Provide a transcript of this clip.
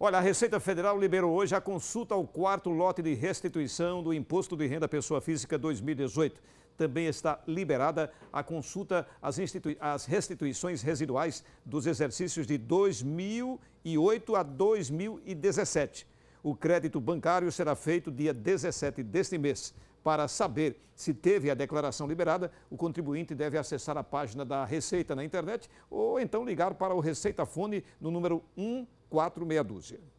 Olha, a Receita Federal liberou hoje a consulta ao quarto lote de restituição do Imposto de Renda Pessoa Física 2018. Também está liberada a consulta às, às restituições residuais dos exercícios de 2008 a 2017. O crédito bancário será feito dia 17 deste mês. Para saber se teve a declaração liberada, o contribuinte deve acessar a página da Receita na internet ou então ligar para o Receita Fone no número 1462.